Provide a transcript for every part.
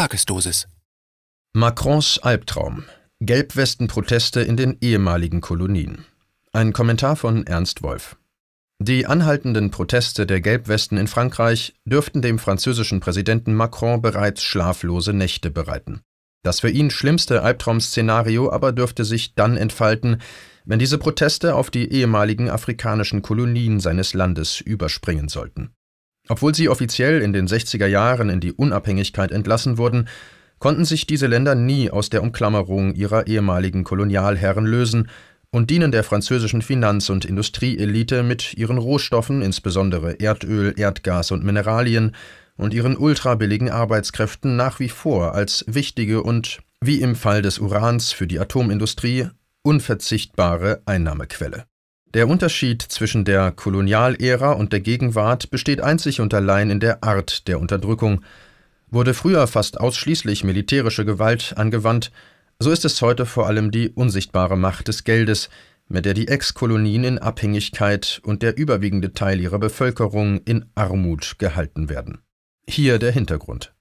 Tagesdosis. Macrons Albtraum. Gelbwesten-Proteste in den ehemaligen Kolonien. Ein Kommentar von Ernst Wolf. Die anhaltenden Proteste der Gelbwesten in Frankreich dürften dem französischen Präsidenten Macron bereits schlaflose Nächte bereiten. Das für ihn schlimmste Albtraum-Szenario aber dürfte sich dann entfalten, wenn diese Proteste auf die ehemaligen afrikanischen Kolonien seines Landes überspringen sollten. Obwohl sie offiziell in den 60er Jahren in die Unabhängigkeit entlassen wurden, konnten sich diese Länder nie aus der Umklammerung ihrer ehemaligen Kolonialherren lösen und dienen der französischen Finanz- und Industrieelite mit ihren Rohstoffen, insbesondere Erdöl, Erdgas und Mineralien, und ihren ultrabilligen Arbeitskräften nach wie vor als wichtige und, wie im Fall des Urans für die Atomindustrie, unverzichtbare Einnahmequelle. Der Unterschied zwischen der Kolonialära und der Gegenwart besteht einzig und allein in der Art der Unterdrückung. Wurde früher fast ausschließlich militärische Gewalt angewandt, so ist es heute vor allem die unsichtbare Macht des Geldes, mit der die Ex-Kolonien in Abhängigkeit und der überwiegende Teil ihrer Bevölkerung in Armut gehalten werden. Hier der Hintergrund.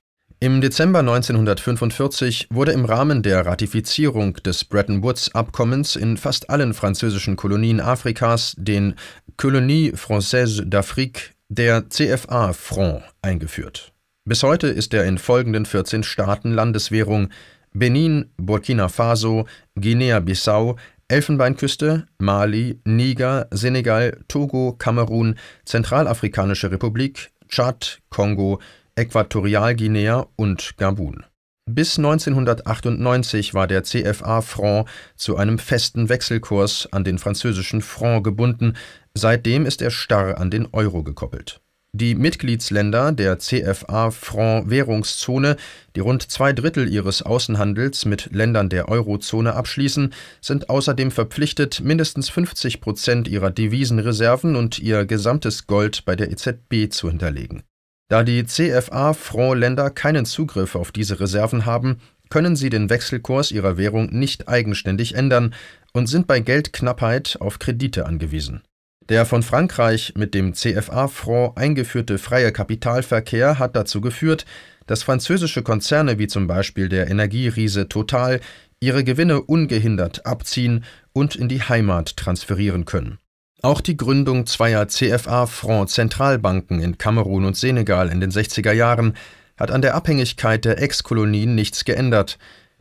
Im Dezember 1945 wurde im Rahmen der Ratifizierung des Bretton Woods-Abkommens in fast allen französischen Kolonien Afrikas den Colonie Française d'Afrique, der cfa Front, eingeführt. Bis heute ist er in folgenden 14 Staaten Landeswährung: Benin, Burkina Faso, Guinea-Bissau, Elfenbeinküste, Mali, Niger, Senegal, Togo, Kamerun, Zentralafrikanische Republik, Tschad, Kongo, Äquatorialguinea und Gabun. Bis 1998 war der CFA-Franc zu einem festen Wechselkurs an den französischen Franc gebunden, seitdem ist er starr an den Euro gekoppelt. Die Mitgliedsländer der CFA-Franc-Währungszone, die rund zwei Drittel ihres Außenhandels mit Ländern der Eurozone abschließen, sind außerdem verpflichtet, mindestens 50 Prozent ihrer Devisenreserven und ihr gesamtes Gold bei der EZB zu hinterlegen. Da die CFA-Front-Länder keinen Zugriff auf diese Reserven haben, können sie den Wechselkurs ihrer Währung nicht eigenständig ändern und sind bei Geldknappheit auf Kredite angewiesen. Der von Frankreich mit dem CFA-Front eingeführte freie Kapitalverkehr hat dazu geführt, dass französische Konzerne wie zum Beispiel der Energieriese Total ihre Gewinne ungehindert abziehen und in die Heimat transferieren können. Auch die Gründung zweier cfa front zentralbanken in Kamerun und Senegal in den 60er Jahren hat an der Abhängigkeit der Ex-Kolonien nichts geändert,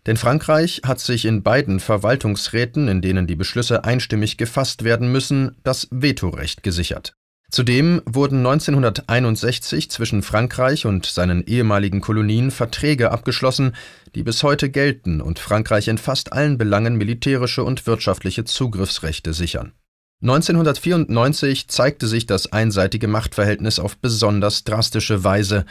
denn Frankreich hat sich in beiden Verwaltungsräten, in denen die Beschlüsse einstimmig gefasst werden müssen, das Vetorecht gesichert. Zudem wurden 1961 zwischen Frankreich und seinen ehemaligen Kolonien Verträge abgeschlossen, die bis heute gelten und Frankreich in fast allen Belangen militärische und wirtschaftliche Zugriffsrechte sichern 1994 zeigte sich das einseitige Machtverhältnis auf besonders drastische Weise.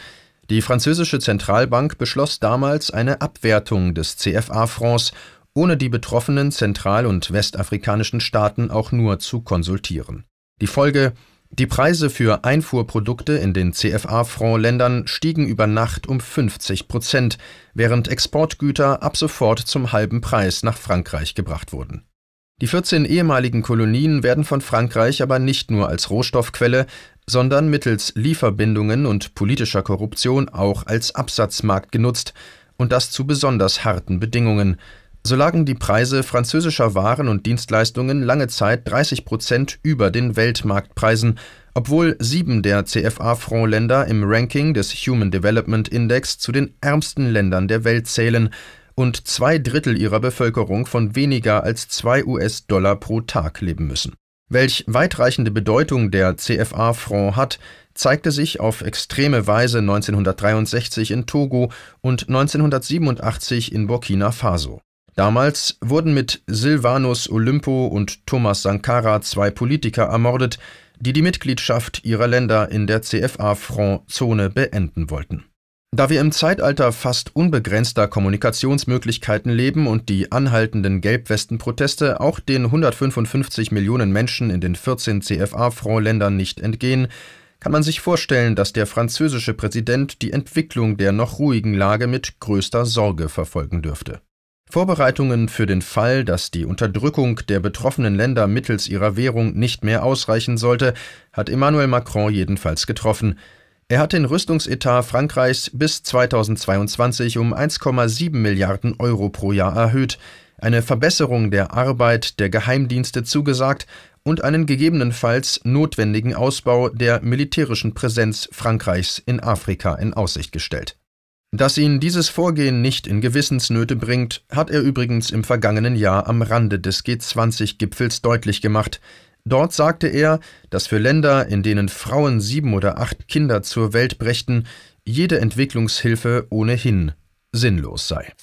Die französische Zentralbank beschloss damals eine Abwertung des CFA-Francs, ohne die betroffenen zentral- und westafrikanischen Staaten auch nur zu konsultieren. Die Folge die Preise für Einfuhrprodukte in den CFA-Front-Ländern stiegen über Nacht um 50 Prozent, während Exportgüter ab sofort zum halben Preis nach Frankreich gebracht wurden. Die 14 ehemaligen Kolonien werden von Frankreich aber nicht nur als Rohstoffquelle, sondern mittels Lieferbindungen und politischer Korruption auch als Absatzmarkt genutzt, und das zu besonders harten Bedingungen. So lagen die Preise französischer Waren und Dienstleistungen lange Zeit 30 Prozent über den Weltmarktpreisen, obwohl sieben der cfa front länder im Ranking des Human Development Index zu den ärmsten Ländern der Welt zählen und zwei Drittel ihrer Bevölkerung von weniger als zwei US-Dollar pro Tag leben müssen. Welch weitreichende Bedeutung der CFA-Front hat, zeigte sich auf extreme Weise 1963 in Togo und 1987 in Burkina Faso. Damals wurden mit Silvanus Olympo und Thomas Sankara zwei Politiker ermordet, die die Mitgliedschaft ihrer Länder in der CFA-Front-Zone beenden wollten da wir im Zeitalter fast unbegrenzter Kommunikationsmöglichkeiten leben und die anhaltenden Gelbwestenproteste auch den 155 Millionen Menschen in den 14 CFA-Front-Ländern nicht entgehen, kann man sich vorstellen, dass der französische Präsident die Entwicklung der noch ruhigen Lage mit größter Sorge verfolgen dürfte. Vorbereitungen für den Fall, dass die Unterdrückung der betroffenen Länder mittels ihrer Währung nicht mehr ausreichen sollte, hat Emmanuel Macron jedenfalls getroffen, er hat den Rüstungsetat Frankreichs bis 2022 um 1,7 Milliarden Euro pro Jahr erhöht, eine Verbesserung der Arbeit der Geheimdienste zugesagt und einen gegebenenfalls notwendigen Ausbau der militärischen Präsenz Frankreichs in Afrika in Aussicht gestellt. Dass ihn dieses Vorgehen nicht in Gewissensnöte bringt, hat er übrigens im vergangenen Jahr am Rande des G20-Gipfels deutlich gemacht, Dort sagte er, dass für Länder, in denen Frauen sieben oder acht Kinder zur Welt brächten, jede Entwicklungshilfe ohnehin sinnlos sei.